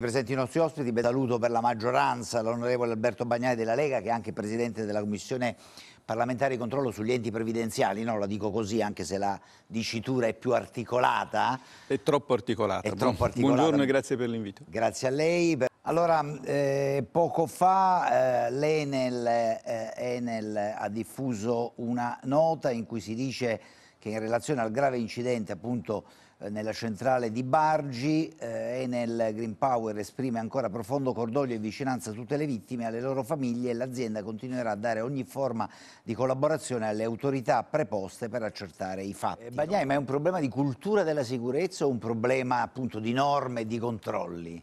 Presenti i nostri ospiti, ben saluto per la maggioranza l'onorevole Alberto Bagnai della Lega che è anche presidente della Commissione parlamentare di controllo sugli enti previdenziali, no? la dico così anche se la dicitura è più articolata. È troppo articolata. È troppo articolata. Buongiorno e grazie per l'invito. Grazie a lei. Allora, eh, poco fa eh, l'Enel eh, Enel ha diffuso una nota in cui si dice che in relazione al grave incidente appunto eh, nella centrale di Bargi eh, e nel Green Power esprime ancora profondo cordoglio e vicinanza a tutte le vittime, e alle loro famiglie e l'azienda continuerà a dare ogni forma di collaborazione alle autorità preposte per accertare i fatti. Eh, Bagnai, ma è un problema di cultura della sicurezza o un problema appunto di norme e di controlli?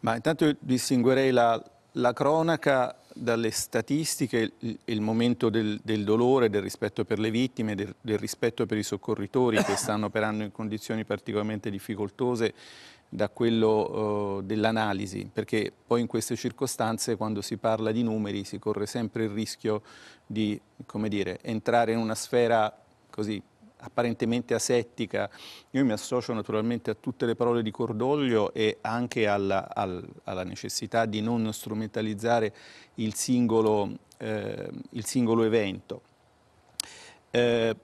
Ma intanto distinguerei la, la cronaca dalle statistiche il, il momento del, del, dolore, del rispetto per le vittime, del, del rispetto per i soccorritori che stanno operando in condizioni particolarmente difficoltose da quello uh, dell'analisi, perché poi in queste circostanze quando si parla di numeri si corre sempre il rischio di dire, entrare in una sfera così apparentemente asettica. Io mi associo naturalmente a tutte le parole di cordoglio e anche alla, al, alla necessità di non strumentalizzare il singolo, eh, il singolo evento. Eh,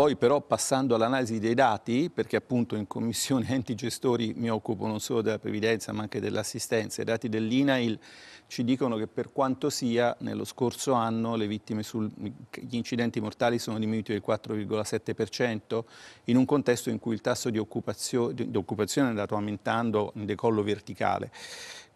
poi però passando all'analisi dei dati, perché appunto in commissione enti gestori mi occupo non solo della previdenza ma anche dell'assistenza, i dati dell'INAIL ci dicono che per quanto sia nello scorso anno le vittime sul, gli incidenti mortali sono diminuiti del 4,7% in un contesto in cui il tasso di, occupazio, di occupazione è andato aumentando in decollo verticale.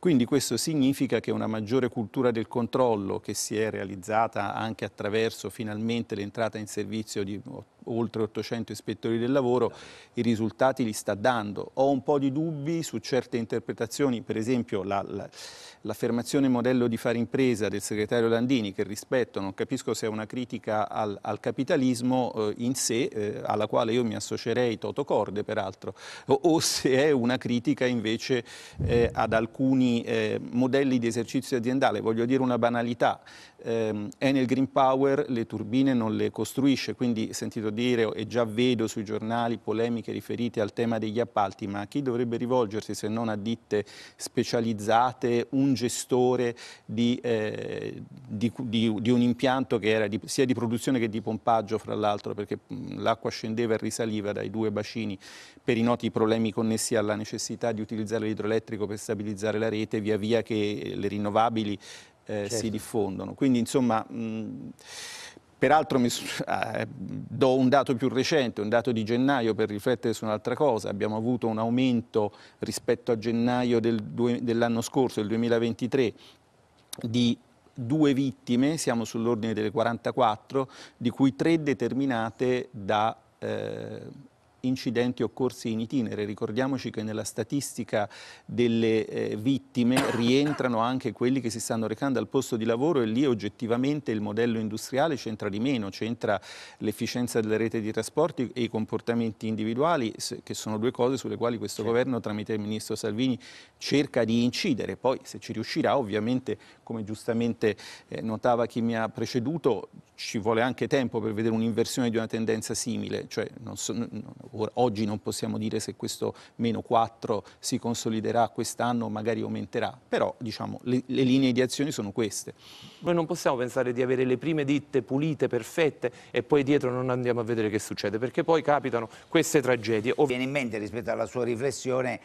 Quindi questo significa che una maggiore cultura del controllo che si è realizzata anche attraverso finalmente l'entrata in servizio di oltre 800 ispettori del lavoro, i risultati li sta dando. Ho un po' di dubbi su certe interpretazioni, per esempio l'affermazione la, la, modello di fare impresa del segretario Landini che rispetto, non capisco se è una critica al, al capitalismo eh, in sé, eh, alla quale io mi associerei totocorde peraltro, o, o, se è una critica invece eh, ad alcuni eh, modelli di esercizio aziendale, voglio dire una banalità, ehm, Enel Green Power le turbine non le costruisce, quindi sentito dire e già vedo sui giornali polemiche riferite al tema degli appalti, ma a chi dovrebbe rivolgersi se non a ditte specializzate, un gestore di, eh, di, di, di un impianto che era sia di produzione che di pompaggio, fra l'altro, perché l'acqua scendeva e risaliva dai due bacini per i noti problemi connessi alla necessità di utilizzare l'idroelettrico per stabilizzare la rete, via via che le rinnovabili eh, certo. si diffondono. Quindi insomma... Mh, Peraltro mi, eh, do un dato più recente, un dato di gennaio per riflettere su un'altra cosa. Abbiamo avuto un aumento rispetto a gennaio del dell'anno scorso, del 2023, di due vittime, siamo sull'ordine delle 44, di cui tre determinate da... Eh, incidenti occorsi in itinere. Ricordiamoci che nella statistica delle eh, vittime rientrano anche quelli che si stanno recando al posto di lavoro e lì oggettivamente il modello industriale c'entra di meno, c'entra l'efficienza della rete di trasporti e i comportamenti individuali, che sono due cose sulle quali questo sì. governo tramite il ministro Salvini cerca di incidere. Poi se ci riuscirà ovviamente, come giustamente eh, notava chi mi ha preceduto, ci vuole anche tempo per vedere un'inversione di una tendenza simile, cioè non so, non, oggi non possiamo dire se questo meno 4 si consoliderà quest'anno o magari aumenterà, però diciamo, le, le linee di azione sono queste. Noi non possiamo pensare di avere le prime ditte pulite, perfette e poi dietro non andiamo a vedere che succede, perché poi capitano queste tragedie. Mi viene in mente rispetto alla sua riflessione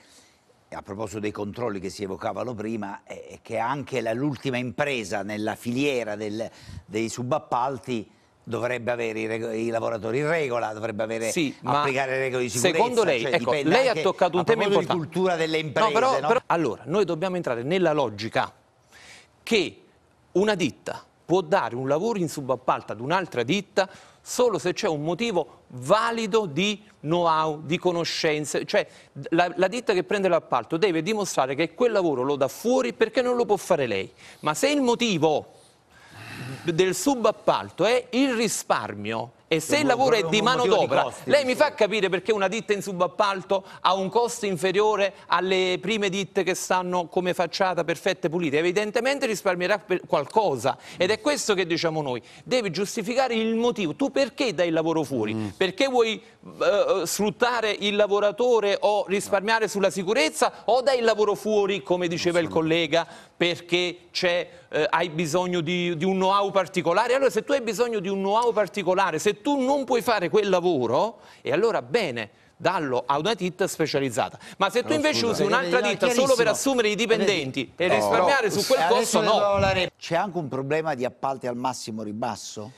a proposito dei controlli che si evocavano prima, è eh, che anche l'ultima impresa nella filiera del, dei subappalti dovrebbe avere i, i, lavoratori in regola, dovrebbe avere, sì, applicare le regole di sicurezza. Secondo lei, cioè, ecco, lei ha toccato un tema importante. di cultura delle imprese. No, però, no? Però, allora, noi dobbiamo entrare nella logica che una ditta può dare un lavoro in subappalto ad un'altra ditta solo se c'è un motivo valido di know-how, di conoscenze. Cioè la, la, ditta che prende l'appalto deve dimostrare che quel lavoro lo dà fuori perché non lo può fare lei. Ma se il motivo del subappalto è il risparmio e se il lavoro è di mano d'opera, lei mi fa capire perché una ditta in subappalto ha un costo inferiore alle prime ditte che stanno come facciata perfette e pulite? Evidentemente risparmierà qualcosa ed è questo che diciamo noi. Devi giustificare il motivo. Tu perché dai il lavoro fuori? Mm. Perché vuoi eh, eh, sfruttare il lavoratore o risparmiare sulla sicurezza o dai il lavoro fuori, come diceva il collega, perché eh, hai bisogno di, di un know-how particolare? Allora se tu hai bisogno di un know-how particolare, se tu non puoi fare quel lavoro, e allora bene, dallo a una ditta specializzata. Ma se tu invece usi eh, un'altra ditta solo per assumere i eh, dipendenti e risparmiare su quel costo, no. C'è anche un problema di appalti al massimo ribasso?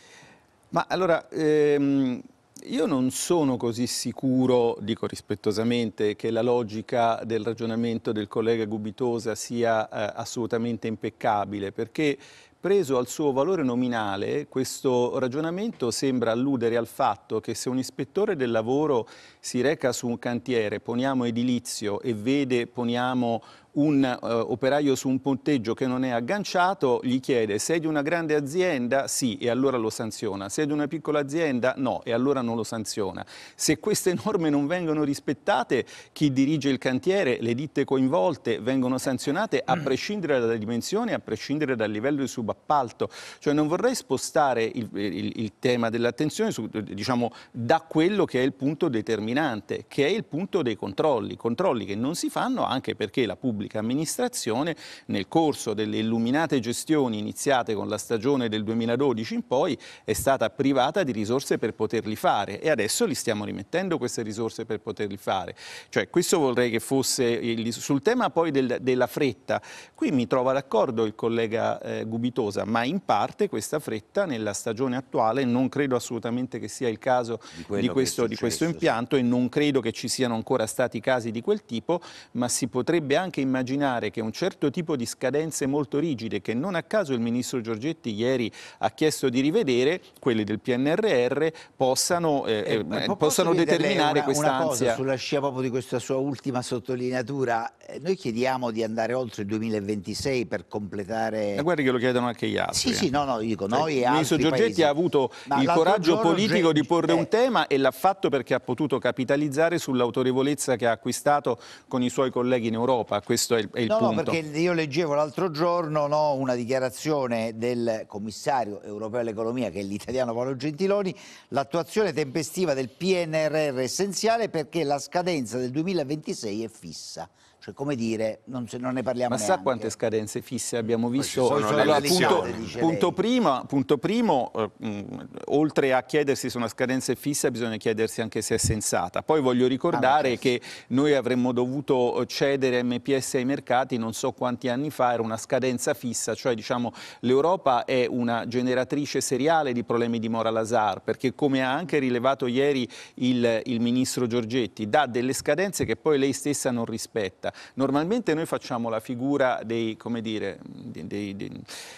Ma allora, ehm, io non sono così sicuro, dico rispettosamente, che la logica del ragionamento del collega Gubitosa sia eh, assolutamente impeccabile, perché Preso al suo valore nominale, questo ragionamento sembra alludere al fatto che se un ispettore del lavoro si reca su un cantiere, poniamo edilizio, e vede, poniamo un uh, operaio su un ponteggio che non è agganciato gli chiede sei di una grande azienda? Sì, e allora lo sanziona. Sei di una piccola azienda? No, e allora non lo sanziona. Se queste norme non vengono rispettate, chi dirige il cantiere, le ditte coinvolte vengono sanzionate a mm. prescindere dalla dimensione, a prescindere dal livello di subappalto. Cioè non vorrei spostare il, il, il tema dell'attenzione diciamo, da quello che è il punto determinante, che è il punto dei controlli. Controlli che non si fanno anche perché la pubblica pubblica amministrazione, nel corso delle illuminate gestioni iniziate con la stagione del 2012 in poi è stata privata di risorse per poterli fare e adesso li stiamo rimettendo queste risorse per poterli fare. Cioè, questo vorrei che fosse il, sul tema poi del, della fretta. Qui mi trova d'accordo il collega eh, Gubitosa, ma in parte questa fretta nella stagione attuale non credo assolutamente che sia il caso di, di, questo, di questo impianto e non credo che ci siano ancora stati casi di quel tipo, ma si potrebbe anche immaginare immaginare che un certo tipo di scadenze molto rigide, che non a caso il ministro Giorgetti ieri ha chiesto di rivedere, quelle del PNRR, possano, eh, eh, eh possano determinare questa ansia. Sulla scia proprio di questa sua ultima sottolineatura, eh, noi chiediamo di andare oltre il 2026 per completare... Ma eh, guardi che lo chiedono anche gli altri. Sì, sì, no, no, dico cioè, noi e altri Il ministro Giorgetti paesi. ha avuto Ma il coraggio politico Gen... di porre eh. un tema e l'ha fatto perché ha potuto capitalizzare sull'autorevolezza che ha acquistato con i suoi colleghi in Europa. Questo questo è il, è il no, punto. No, perché io leggevo l'altro giorno no, una dichiarazione del commissario europeo all'economia, che è l'italiano Paolo Gentiloni, l'attuazione tempestiva del PNRR è essenziale perché la scadenza del 2026 è fissa. Cioè, come dire, non, se, non ne parliamo Ma neanche. sa quante scadenze fisse abbiamo visto? Allora, punto, punto, prima, punto, primo, eh, mm, oltre a chiedersi se una scadenza è fissa, bisogna chiedersi anche se è sensata. Poi voglio ricordare ah, che certo. noi avremmo dovuto eh, cedere MPS ai mercati non so quanti anni fa, era una scadenza fissa, cioè diciamo l'Europa è una generatrice seriale di problemi di moral hazard, perché come ha anche rilevato ieri il, il ministro Giorgetti, dà delle scadenze che poi lei stessa non rispetta. Normalmente noi facciamo la figura dei, dire, dei,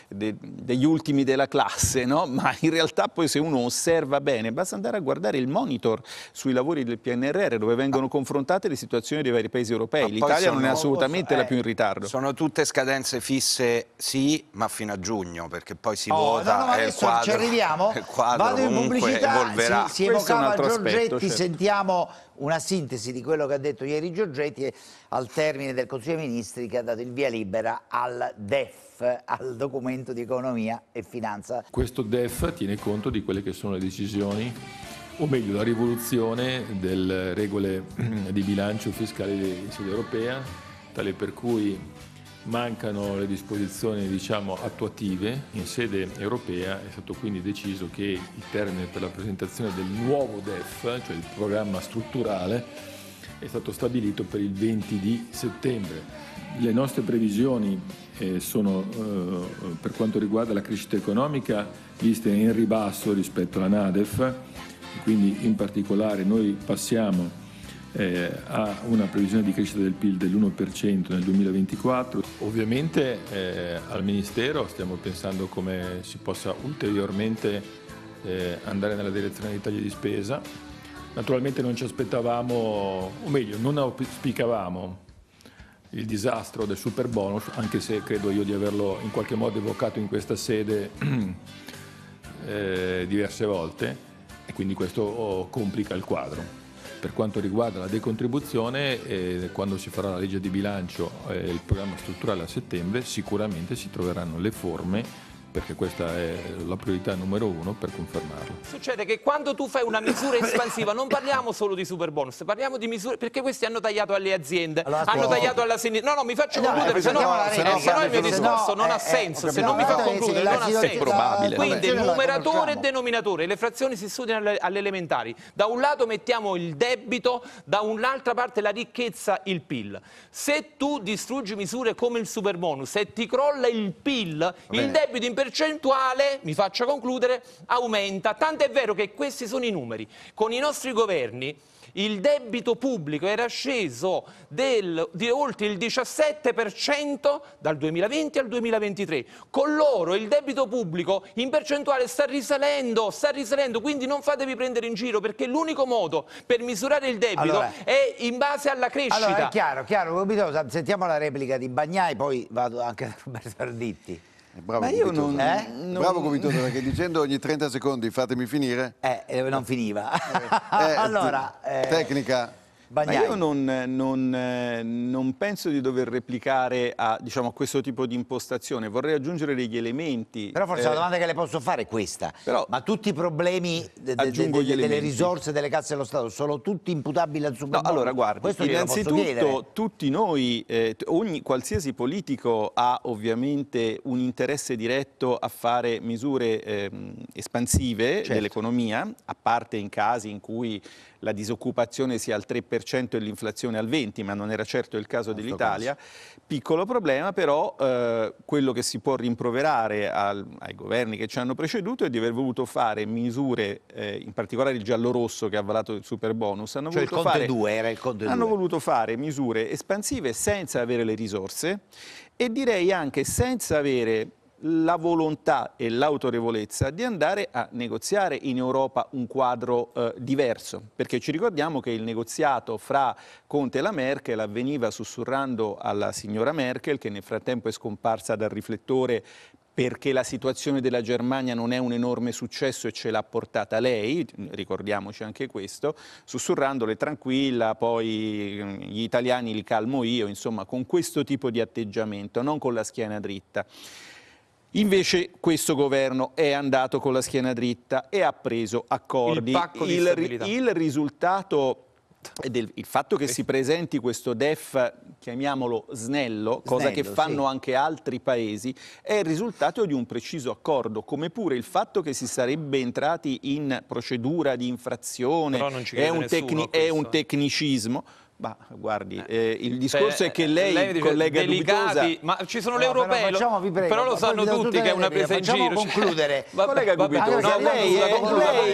dei, degli ultimi della classe, no? ma in realtà poi se uno osserva bene, basta andare a guardare il monitor sui lavori del PNRR dove vengono confrontate le situazioni dei vari paesi europei. L'Italia non è assolutamente eh, la più in ritardo. Sono tutte scadenze fisse, sì, ma fino a giugno, perché poi si oh, vota. No, no, eh, adesso quadro, ci arriviamo. Vado in pubblicità, si, si evocava Giorgetti, aspetto, certo. sentiamo una sintesi di quello che ha detto ieri Giorgetti al termine del Consiglio dei Ministri che ha dato il via libera al DEF, al documento di economia e finanza. Questo DEF tiene conto di quelle che sono le decisioni o meglio la rivoluzione delle regole di bilancio fiscale dell'Unione Europea, tale per cui Mancano le disposizioni diciamo, attuative, in sede europea è stato quindi deciso che il termine per la presentazione del nuovo DEF, cioè il programma strutturale, è stato stabilito per il 20 di settembre. Le nostre previsioni eh, sono eh, per quanto riguarda la crescita economica viste in ribasso rispetto alla Nadef, quindi in particolare noi passiamo eh, a una previsione di crescita del PIL dell'1% nel 2024 Ovviamente eh, al Ministero stiamo pensando come si possa ulteriormente eh, andare nella direzione di tagli di spesa. Naturalmente non ci aspettavamo, o meglio, non auspicavamo il disastro del super bonus, anche se credo io di averlo in qualche modo evocato in questa sede eh, diverse volte e quindi questo oh, complica il quadro. Per quanto riguarda la decontribuzione, eh, quando si farà la legge di bilancio e eh, il programma strutturale a settembre, sicuramente si troveranno le forme perché questa è la priorità numero uno per confermarlo. Succede che quando tu fai una misura espansiva non parliamo solo di super bonus, parliamo di misure perché questi hanno tagliato alle aziende, allora, hanno tagliato alla sinistra. No, no, mi faccio eh, concludere, eh, se no, eh, se no il mio discorso non ha eh, eh, senso, se non mi fa concludere non ha senso. Quindi numeratore e denominatore, le frazioni si studiano alle elementari. Da un lato mettiamo il debito, da un'altra parte la ricchezza, il PIL. Se tu distruggi misure come il super bonus e ti crolla il PIL, il debito in percentuale, mi faccia concludere, aumenta. Tant'è vero che questi sono i numeri. Con i nostri governi il debito pubblico era sceso del, di oltre il 17% dal 2020 al 2023. Con loro il debito pubblico in percentuale sta risalendo, sta risalendo, quindi non fatevi prendere in giro perché l'unico modo per misurare il debito allora, eh, è in base alla crescita. Allora, è chiaro, chiaro, sentiamo la replica di Bagnai, poi vado anche da Roberto Arditti. Bravo, Ma io non, eh? non... Bravo Covitoso, perché dicendo ogni 30 secondi fatemi finire... Eh, eh non finiva. Eh, allora... Eh, tecnica... Bagnai. Ma io non, non, non, penso di dover replicare a, diciamo, a questo tipo di impostazione, vorrei aggiungere degli elementi. Però forse eh, la domanda che le posso fare è questa, però, ma tutti i problemi de, de, de, delle risorse delle casse dello Stato sono tutti imputabili al Superbonus? No, allora guardi, questo innanzitutto tutti noi, eh, ogni, qualsiasi politico ha ovviamente un interesse diretto a fare misure eh, espansive certo. dell'economia, a parte in casi in cui la disoccupazione sia al 3% e l'inflazione al 20%, ma non era certo il caso dell'Italia. Piccolo problema però, eh, quello che si può rimproverare al, ai governi che ci hanno preceduto è di aver voluto fare misure, eh, in particolare il giallo-rosso che ha avvalato il super bonus, hanno, cioè voluto, fare, due, hanno voluto fare misure espansive senza avere le risorse e direi anche senza avere la volontà e l'autorevolezza di andare a negoziare in Europa un quadro eh, diverso, perché ci ricordiamo che il negoziato fra Conte e la Merkel avveniva sussurrando alla signora Merkel, che nel frattempo è scomparsa dal riflettore perché la situazione della Germania non è un enorme successo e ce l'ha portata lei, ricordiamoci anche questo, sussurrandole tranquilla, poi mm, gli italiani li calmo io, insomma con questo tipo di atteggiamento, non con la schiena dritta. Invece questo governo è andato con la schiena dritta e ha preso accordi. Il, il, il risultato del, il fatto che si presenti questo DEF, chiamiamolo snello, cosa snello, che fanno sì. anche altri paesi, è il risultato di un preciso accordo, come pure il fatto che si sarebbe entrati in procedura di infrazione è un, è un tecnicismo. Ma guardi, eh, eh il discorso Beh, è che eh, lei, lei dice, collega delicati, dubitosa... ma ci sono no, le europee, però, prego, però lo sanno tutti che è una presa in giro. Facciamo concludere. Cioè, collega Gubitosa, no, lei, lei, lei, lei,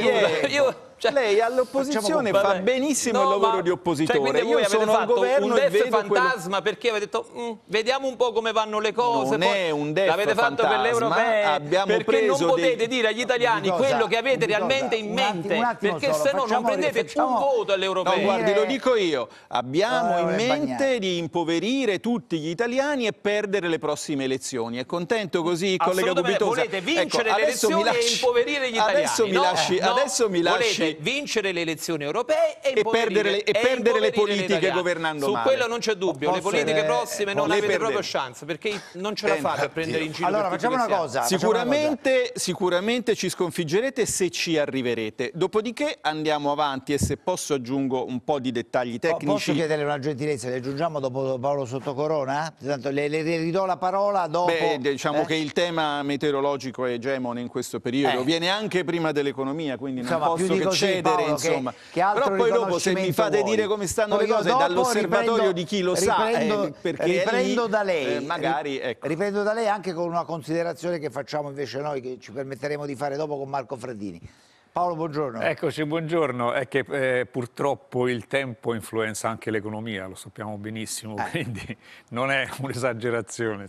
lei, lei, lei, lei, cioè, Lei all'opposizione fa benissimo no, il lavoro ma, di oppositore. Cioè, Io sono al governo un DEF fantasma quello... perché avete detto mm, vediamo un po' come vanno le cose. Non poi è un DEF L'avete fatto per l'europea eh, perché non potete dei... dire agli italiani cosa, quello che avete realmente in mente un attimo, un attimo perché se no non prendete facciamo... un voto all'europea. No, guardi, lo dico io. Abbiamo in mente di impoverire tutti gli italiani e perdere le prossime elezioni. È contento così, collega Gubitosa? Volete ecco, vincere ecco, le elezioni lasci... e impoverire gli italiani. Eh, adesso mi lasci... Adesso mi lasci vincere le elezioni europee e, e perdere, le, e perdere le politiche le governando Su male. quello non c'è dubbio, le politiche prossime non avete perdere. proprio chance perché non ce la fate a prendere in giro. Allora facciamo una cosa. Sicuramente, una cosa. sicuramente ci sconfiggerete se ci arriverete. Dopodiché andiamo avanti e se posso aggiungo un po' di dettagli tecnici. posso chiedere una gentilezza, le aggiungiamo dopo Paolo Sottocorona? Tanto le, le, ridò la parola dopo. Beh, diciamo eh? che il tema meteorologico è egemone in questo periodo, eh. viene anche prima dell'economia, quindi non Insomma, posso che procedere, Paolo, insomma. Che, che Però poi dopo se mi fate vuoi. dire come stanno poi le cose dall'osservatorio di chi lo riprendo, sa, eh, perché riprendo lì, da lei, eh, magari, ecco. riprendo da lei anche con una considerazione che facciamo invece noi, che ci permetteremo di fare dopo con Marco Fradini. Paolo, buongiorno. Eccoci, buongiorno. È che eh, purtroppo il tempo influenza anche l'economia, lo sappiamo benissimo, eh. quindi non è un'esagerazione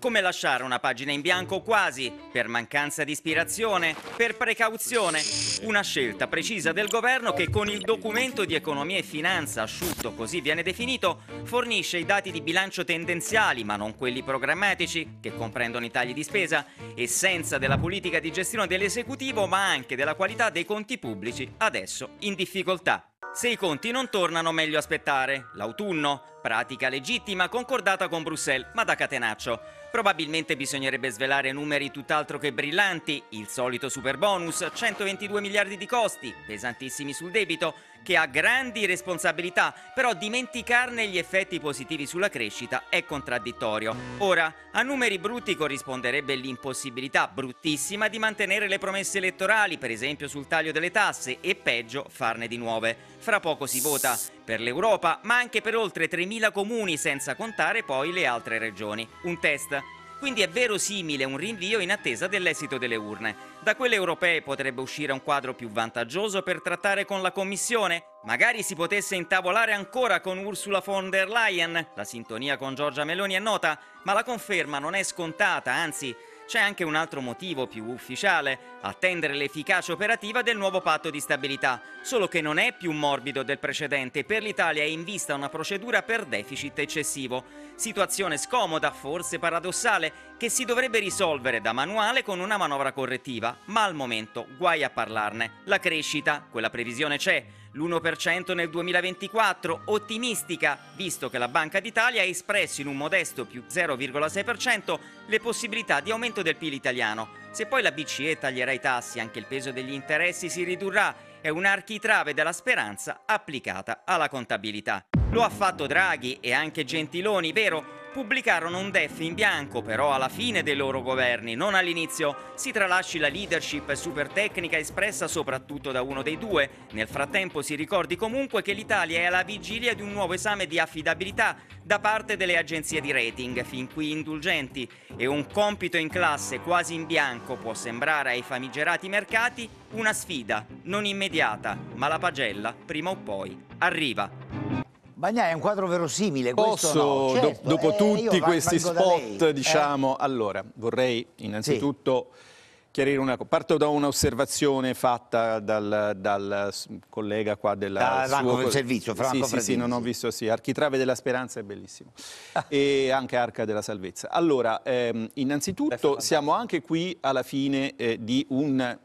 come lasciare una pagina in bianco quasi, per mancanza di ispirazione, per precauzione. Una scelta precisa del governo che con il documento di economia e finanza, asciutto così viene definito, fornisce i dati di bilancio tendenziali, ma non quelli programmatici, che comprendono i tagli di spesa, essenza della politica di gestione dell'esecutivo, ma anche della qualità dei conti pubblici, adesso in difficoltà. Se i conti non tornano, meglio aspettare. L'autunno, pratica legittima concordata con Bruxelles, ma da catenaccio. Probabilmente bisognerebbe svelare numeri tutt'altro che brillanti, il solito super bonus, 122 miliardi di costi, pesantissimi sul debito, che ha grandi responsabilità, però dimenticarne gli effetti positivi sulla crescita è contraddittorio. Ora, a numeri brutti corrisponderebbe l'impossibilità bruttissima di mantenere le promesse elettorali, per esempio sul taglio delle tasse e peggio farne di nuove. Fra poco si vota per l'Europa, ma anche per oltre 3.000 comuni, senza contare poi le altre regioni. Un test. Quindi è verosimile un rinvio in attesa dell'esito delle urne. Da quelle europee potrebbe uscire un quadro più vantaggioso per trattare con la Commissione? Magari si potesse intavolare ancora con Ursula von der Leyen. La sintonia con Giorgia Meloni è nota, ma la conferma non è scontata, anzi c'è anche un altro motivo più ufficiale, attendere l'efficacia operativa del nuovo patto di stabilità, solo che non è più morbido del precedente, per l'Italia è in vista una procedura per deficit eccessivo, situazione scomoda, forse paradossale, che si dovrebbe risolvere da manuale con una manovra correttiva, ma al momento guai a parlarne. La crescita, quella previsione c'è, l'1% nel 2024, ottimistica, visto che la Banca d'Italia ha espresso in un modesto più 0,6% le possibilità di aumento del PIL italiano. Se poi la BCE taglierà i tassi, anche il peso degli interessi si ridurrà. È un'architrave della speranza applicata alla contabilità. Lo ha fatto Draghi e anche Gentiloni, vero? Pubblicarono un DEF in bianco però alla fine dei loro governi, non all'inizio. Si tralasci la leadership super tecnica espressa soprattutto da uno dei due. Nel frattempo si ricordi comunque che l'Italia è alla vigilia di un nuovo esame di affidabilità da parte delle agenzie di rating, fin qui indulgenti, e un compito in classe quasi in bianco può sembrare ai famigerati mercati una sfida, non immediata, ma la pagella prima o poi arriva. Bagnai è un quadro verosimile. Posso, no, certo, do, dopo eh, tutti questi spot, eh. diciamo, eh? allora vorrei innanzitutto sì. chiarire una cosa. Parto da un'osservazione fatta dal, dal collega qua della... Da Franco Servizio, Franco Sì, Fredini, sì, sì, non ho visto, sì. Architrave della Speranza è bellissimo. Ah. E anche Arca della Salvezza. Allora, ehm, innanzitutto siamo anche qui alla fine eh, di un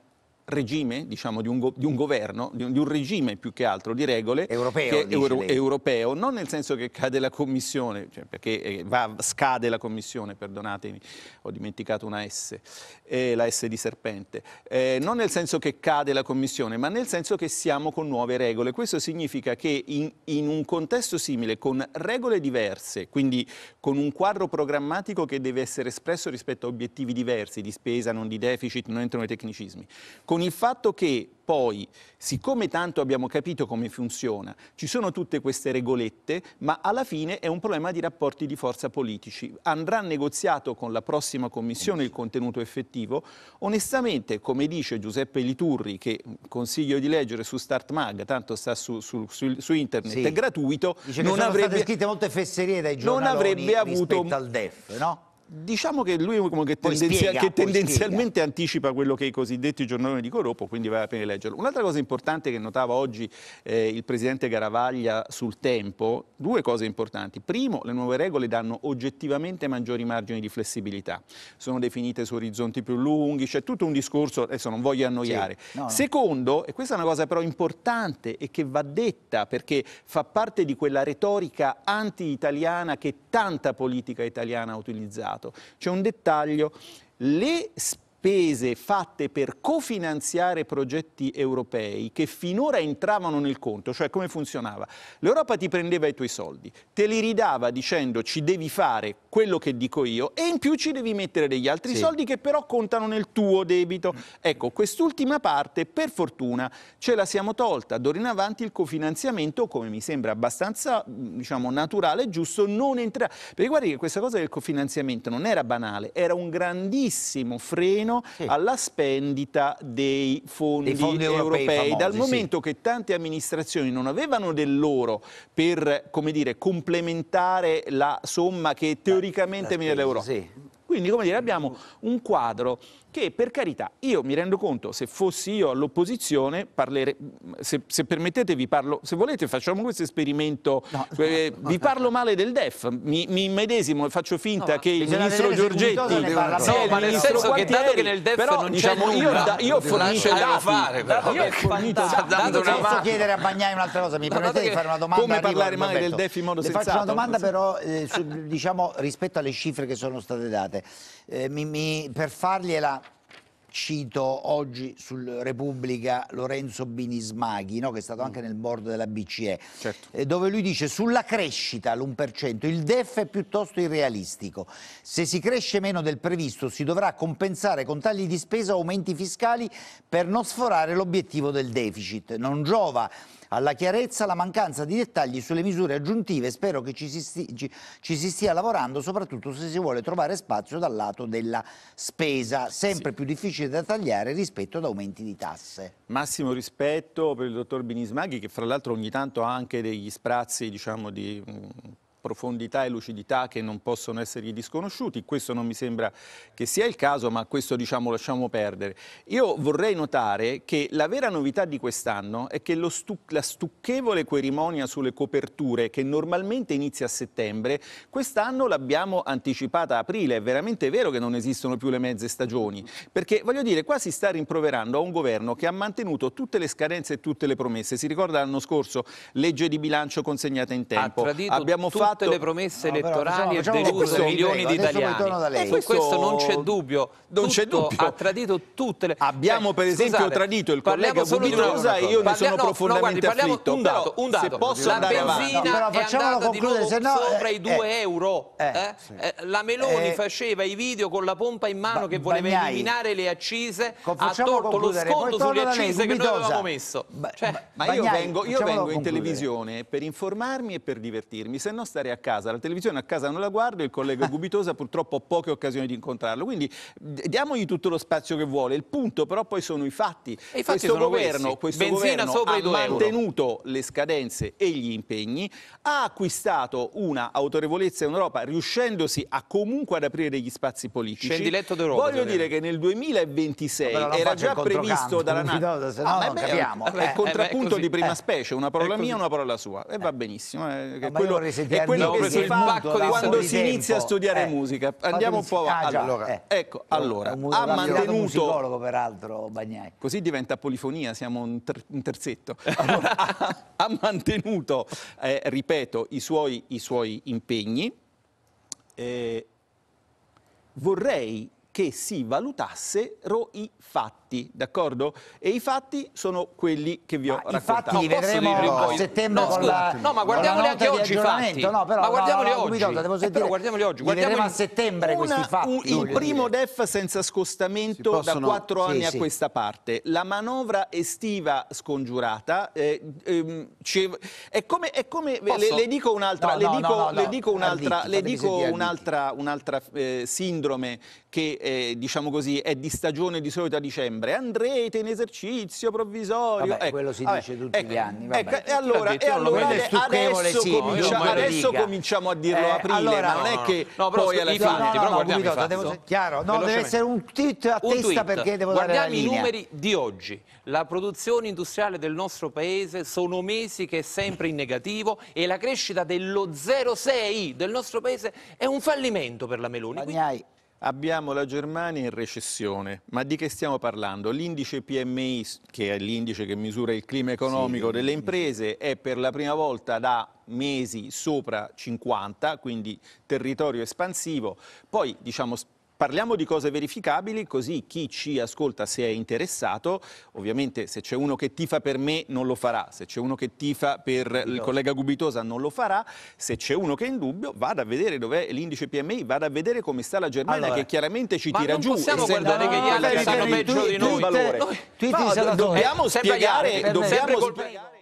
regime, diciamo, di un, go, di un governo, di un, di un, regime più che altro di regole europeo, euro, europeo non nel senso che cade la Commissione, cioè perché eh, va, scade la Commissione, perdonatemi, ho dimenticato una S, eh, la S di serpente, eh, non nel senso che cade la Commissione, ma nel senso che siamo con nuove regole. Questo significa che in, in un contesto simile, con regole diverse, quindi con un quadro programmatico che deve essere espresso rispetto a obiettivi diversi, di spesa, non di deficit, non entrano nei tecnicismi, con con il fatto che poi, siccome tanto abbiamo capito come funziona, ci sono tutte queste regolette, ma alla fine è un problema di rapporti di forza politici. Andrà negoziato con la prossima commissione il contenuto effettivo. Onestamente, come dice Giuseppe Liturri, che consiglio di leggere su StartMag, tanto sta su, su, su, su internet, sì. è gratuito, Dice che non avrebbe, state scritte molte fesserie dai giornali avrebbe avuto, al DEF, no? Diciamo che lui che tendenzia spiega, che tendenzialmente spiega. anticipa quello che i cosiddetti giornali di Coroppo, quindi vale la pena leggerlo. Un'altra cosa importante che notava oggi eh, il presidente Garavaglia sul tempo, due cose importanti. Primo, le nuove regole danno oggettivamente maggiori margini di flessibilità. Sono definite su orizzonti più lunghi, c'è tutto un discorso, adesso non voglio annoiare. Sì, no, no. Secondo, e questa è una cosa però importante e che va detta perché fa parte di quella retorica anti-italiana che tanta politica italiana ha utilizzato Stato. C'è un dettaglio, le spese spese fatte per cofinanziare progetti europei che finora entravano nel conto, cioè come funzionava? L'Europa ti prendeva i tuoi soldi, te li ridava dicendo ci devi fare quello che dico io e in più ci devi mettere degli altri sì. soldi che però contano nel tuo debito. Ecco, quest'ultima parte per fortuna ce la siamo tolta, d'ora in avanti il cofinanziamento come mi sembra abbastanza diciamo, naturale e giusto non entrerà. Perché guardi che questa cosa del cofinanziamento non era banale, era un grandissimo freno mano sì. alla spendita dei fondi, dei fondi europei, europei famosi, dal momento che tante amministrazioni non avevano dell'oro per come dire, complementare la somma che teoricamente viene dall'Europa. Sì. Quindi come dire, abbiamo un quadro che per carità, io mi rendo conto, se fossi io all'opposizione, parlere, se, se permettete vi parlo, se volete facciamo questo esperimento, no, eh, no, vi no, parlo male del DEF, mi, mi medesimo e faccio finta che il ministro Giorgetti sia il ma nel senso che che nel DEF però, non diciamo, c'è nulla, io, io fornisco dati, fare, però, io fornito, dando chiedere a Bagnai un'altra cosa, mi permettete di fare una domanda? Come parlare male del DEF in modo sensato? Faccio una domanda però eh, diciamo, rispetto alle cifre che sono state date, eh, per fargliela cito oggi sul Repubblica Lorenzo Binismaghi, no? che è stato anche nel board della BCE, certo. Eh, dove lui dice sulla crescita l'1%, il DEF è piuttosto irrealistico, se si cresce meno del previsto si dovrà compensare con tagli di spesa o aumenti fiscali per non sforare l'obiettivo del deficit, non giova alla chiarezza la mancanza di dettagli sulle misure aggiuntive. Spero che ci si, ci, ci si stia lavorando, soprattutto se si vuole trovare spazio dal lato della spesa, sempre sì. più difficile da tagliare rispetto ad aumenti di tasse. Massimo rispetto per il dottor Binismaghi che fra l'altro ogni tanto ha anche degli sprazzi diciamo, di profondità e lucidità che non possono essergli disconosciuti. Questo non mi sembra che sia il caso, ma questo diciamo lasciamo perdere. Io vorrei notare che la vera novità di quest'anno è che stu la stucchevole querimonia sulle coperture, che normalmente inizia a settembre, quest'anno l'abbiamo anticipata a aprile. È veramente vero che non esistono più le mezze stagioni, perché voglio dire, qua si sta rimproverando a un governo che ha mantenuto tutte le scadenze e tutte le promesse. Si ricorda l'anno scorso legge di bilancio consegnata in tempo. Abbiamo fatto fatto le promesse no, elettorali facciamo, facciamo e deluso milioni di italiani. E questo, questo non c'è dubbio. Non c'è dubbio. Ha tradito tutte le... Abbiamo eh, per esempio Scusate, tradito il collega Bubidosa e io ne sono no, profondamente no, guardi, afflitto. Un dato, un dato. Se posso la benzina è andata di nuovo sopra i 2 eh, eh, euro. La Meloni faceva i video con la pompa in mano che voleva eliminare le accise. Ha tolto lo sconto sulle accise che noi avevamo messo. Cioè, ma io vengo in televisione per informarmi e per divertirmi, se no stare guardare a casa. La televisione a casa non la guardo, il collega Gubitosa purtroppo ha poche occasioni di incontrarlo. Quindi diamogli tutto lo spazio che vuole. Il punto però poi sono i fatti. E i fatti questo governo, questo governo ha mantenuto euro. le scadenze e gli impegni, ha acquistato una autorevolezza in Europa riuscendosi a comunque ad aprire degli spazi politici. Scendiletto d'Europa. Voglio dire che nel 2026 Vabbè, era già previsto dalla NATO. Ah, no, ah, non capiamo. È il eh, contrappunto beh, di prima eh. specie, una parola mia e una parola sua. E eh, va benissimo. Eh, quello, è quello quello che si fa quando si inizia a studiare eh, musica. Andiamo un po' avanti. allora, eh. Ecco, allora, ha mantenuto... Un psicologo, peraltro, Bagnacchi. Così diventa polifonia, siamo un, ter un terzetto. Allora, ha, mantenuto, eh, ripeto, i suoi, i suoi impegni. Eh, vorrei che si valutassero i fatti fatti, d'accordo? E i fatti sono quelli che vi ho ah, raccontato. I fatti no, vedremo a settembre no, con la, No, ma guardiamoli anche oggi i fatti. No, però, ma guardiamoli no, no, oggi. Guido, devo eh, però guardiamoli oggi. Guardiamo a settembre una, questi fatti. Un, il primo dire. DEF senza scostamento possono... da quattro anni sì, a questa parte. La manovra estiva scongiurata. Eh, ehm, è come, è come le, le, dico un'altra, le dico, le dico un'altra, le dico un'altra, eh, sindrome che eh, diciamo così è di stagione di solito a dicembre settembre andrete in esercizio provvisorio. Vabbè, ecco, quello si vabbè, dice tutti ecco, gli anni. Ecco, e allora, detto, e allora adesso, sì, adesso cominciamo a dirlo eh, aprile, allora, non è che no, però, poi alla fine... No, no, però no, guardiamo Guido, devo, chiaro, no, deve essere un tweet a un testa tweet. perché devo guardiamo dare la Guardiamo i numeri di oggi. La produzione industriale del nostro paese sono mesi che è sempre in negativo e la crescita dello 0,6 del nostro paese è un fallimento per la Meloni. Bagnai, Abbiamo la Germania in recessione, ma di che stiamo parlando? L'indice PMI, che è l'indice che misura il clima economico sì, delle imprese, è per la prima volta da mesi sopra 50, quindi territorio espansivo. Poi diciamo Parliamo di cose verificabili, così chi ci ascolta se è interessato, ovviamente se c'è uno che tifa per me non lo farà, se c'è uno che tifa per il collega Gubitosa non lo farà, se c'è uno che è in dubbio vada a vedere dov'è l'indice PMI, vada a vedere come sta la Germania che chiaramente ci tira non giù. possiamo guardare no, che gli altri stanno peggio di noi. Twitter, no, dobbiamo spiegare, dobbiamo spiegare